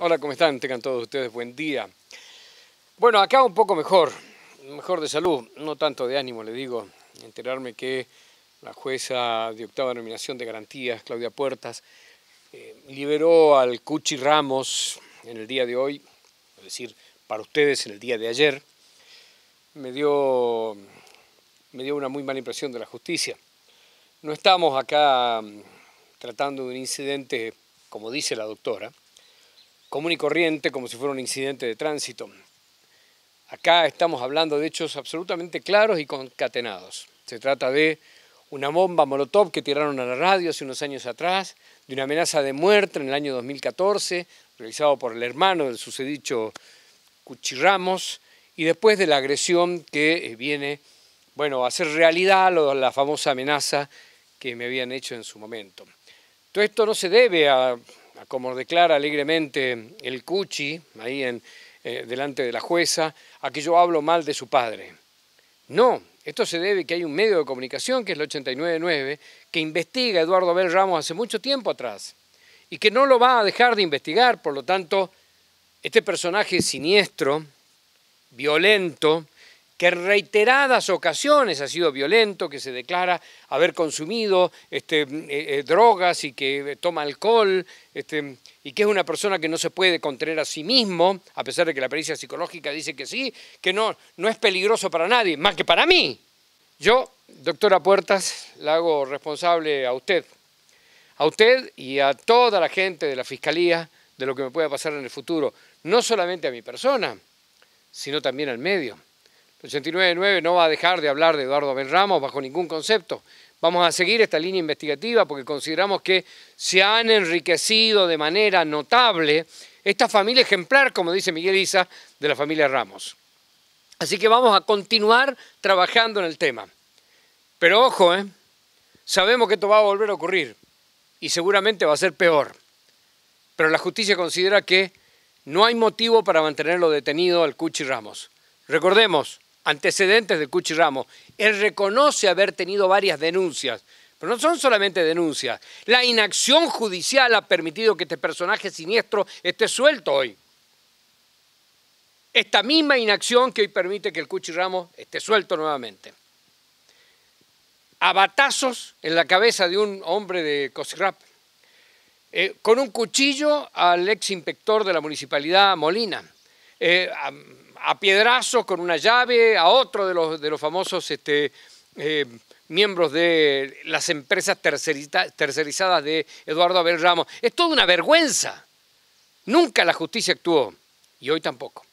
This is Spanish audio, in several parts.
Hola, ¿cómo están? Tengan todos ustedes buen día. Bueno, acá un poco mejor, mejor de salud, no tanto de ánimo, le digo. Enterarme que la jueza de octava nominación de garantías, Claudia Puertas, eh, liberó al Cuchi Ramos en el día de hoy, es decir, para ustedes en el día de ayer, me dio, me dio una muy mala impresión de la justicia. No estamos acá mm, tratando de un incidente, como dice la doctora, común y corriente, como si fuera un incidente de tránsito. Acá estamos hablando de hechos absolutamente claros y concatenados. Se trata de una bomba molotov que tiraron a la radio hace unos años atrás, de una amenaza de muerte en el año 2014, realizado por el hermano del sucedido Cuchirramos, y después de la agresión que eh, viene bueno, a hacer realidad la famosa amenaza que me habían hecho en su momento. Todo esto no se debe a como declara alegremente el Cuchi, ahí en, eh, delante de la jueza, a que yo hablo mal de su padre. No, esto se debe a que hay un medio de comunicación, que es el 899, que investiga a Eduardo Abel Ramos hace mucho tiempo atrás y que no lo va a dejar de investigar, por lo tanto, este personaje siniestro, violento, que en reiteradas ocasiones ha sido violento, que se declara haber consumido este, mm, eh, eh, drogas y que eh, toma alcohol, este, y que es una persona que no se puede contener a sí mismo, a pesar de que la pericia psicológica dice que sí, que no, no es peligroso para nadie, más que para mí. Yo, doctora Puertas, la hago responsable a usted, a usted y a toda la gente de la Fiscalía de lo que me pueda pasar en el futuro, no solamente a mi persona, sino también al medio. 89.9 no va a dejar de hablar de Eduardo Ben Ramos bajo ningún concepto. Vamos a seguir esta línea investigativa porque consideramos que se han enriquecido de manera notable esta familia ejemplar, como dice Miguel Isa, de la familia Ramos. Así que vamos a continuar trabajando en el tema. Pero ojo, ¿eh? sabemos que esto va a volver a ocurrir y seguramente va a ser peor. Pero la justicia considera que no hay motivo para mantenerlo detenido al Cuchi Ramos. Recordemos, antecedentes de Cuchi Ramos. Él reconoce haber tenido varias denuncias, pero no son solamente denuncias. La inacción judicial ha permitido que este personaje siniestro esté suelto hoy. Esta misma inacción que hoy permite que el Cuchi Ramos esté suelto nuevamente. A batazos en la cabeza de un hombre de Cosgrap, eh, con un cuchillo al ex inspector de la municipalidad Molina. Eh, a, a piedrazos con una llave a otro de los, de los famosos este, eh, miembros de las empresas tercerizadas de Eduardo Abel Ramos. Es toda una vergüenza. Nunca la justicia actuó y hoy tampoco.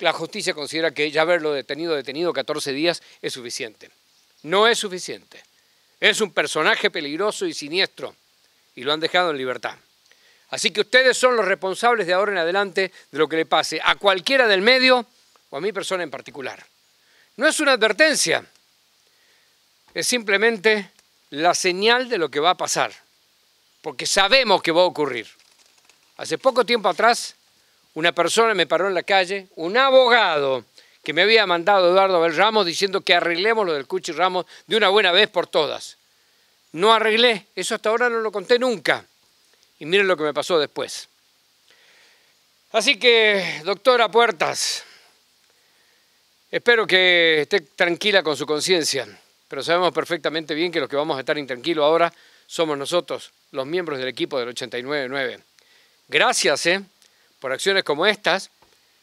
La justicia considera que ya haberlo detenido, detenido 14 días es suficiente. No es suficiente. Es un personaje peligroso y siniestro y lo han dejado en libertad. Así que ustedes son los responsables de ahora en adelante de lo que le pase a cualquiera del medio a mi persona en particular. No es una advertencia, es simplemente la señal de lo que va a pasar, porque sabemos que va a ocurrir. Hace poco tiempo atrás, una persona me paró en la calle, un abogado que me había mandado Eduardo Abel Ramos diciendo que arreglemos lo del Cuchi Ramos de una buena vez por todas. No arreglé, eso hasta ahora no lo conté nunca. Y miren lo que me pasó después. Así que, doctora Puertas, Espero que esté tranquila con su conciencia, pero sabemos perfectamente bien que los que vamos a estar intranquilos ahora somos nosotros, los miembros del equipo del 89.9. Gracias ¿eh? por acciones como estas,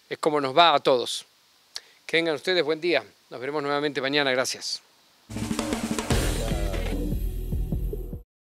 es como nos va a todos. Que tengan ustedes buen día. Nos veremos nuevamente mañana. Gracias.